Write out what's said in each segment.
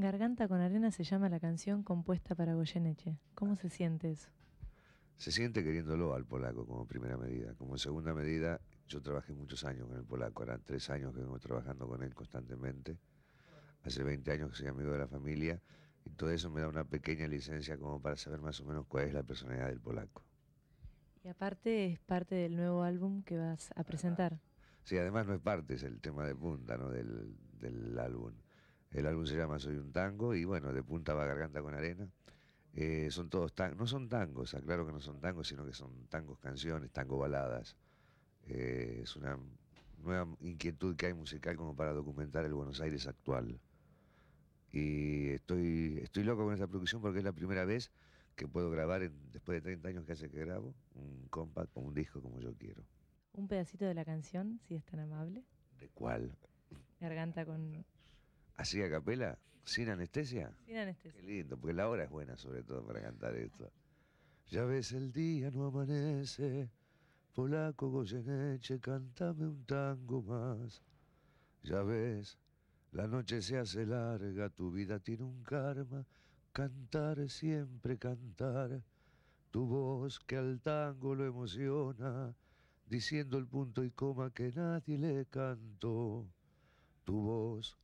Garganta con Arena se llama la canción compuesta para Goyeneche. ¿Cómo se siente eso? Se siente queriéndolo al polaco como primera medida. Como segunda medida, yo trabajé muchos años con el polaco, eran tres años que vengo trabajando con él constantemente. Hace 20 años que soy amigo de la familia y todo eso me da una pequeña licencia como para saber más o menos cuál es la personalidad del polaco. Y aparte es parte del nuevo álbum que vas a presentar. Sí, además no es parte, es el tema de punta ¿no? del álbum. El álbum se llama Soy un tango y bueno, de punta va garganta con arena. Eh, son todos tangos, no son tangos, aclaro que no son tangos, sino que son tangos canciones, tango baladas. Eh, es una nueva inquietud que hay musical como para documentar el Buenos Aires actual. Y estoy, estoy loco con esta producción porque es la primera vez que puedo grabar, después de 30 años que hace que grabo, un compact o un disco como yo quiero. ¿Un pedacito de la canción, si es tan amable? ¿De cuál? Garganta con ¿Así a capela? ¿Sin anestesia? Sin anestesia. Qué lindo, porque la hora es buena sobre todo para cantar esto. Ya ves, el día no amanece, polaco Goyeneche, cántame un tango más. Ya ves, la noche se hace larga, tu vida tiene un karma, cantar siempre cantar, tu voz que al tango lo emociona, diciendo el punto y coma que nadie le cantó, tu voz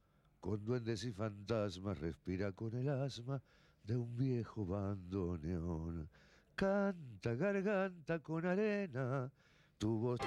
con duendes y fantasmas, respira con el asma de un viejo bandoneón. Canta garganta con arena, tu voz...